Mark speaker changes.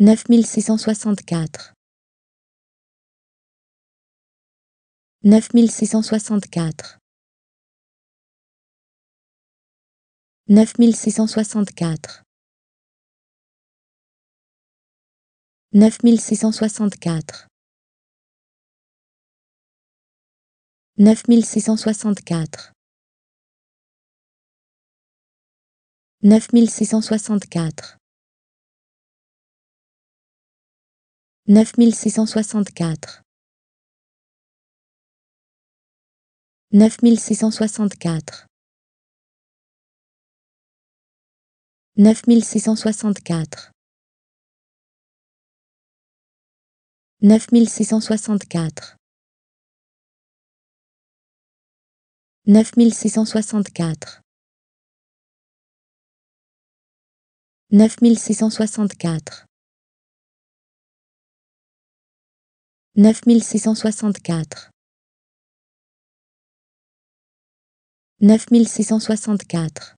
Speaker 1: 9664 9664 9664 9664 9664 9664 9664 9664 9664 9664 9664 9664 Neuf mille six cent soixante-quatre. Neuf mille six cent soixante-quatre.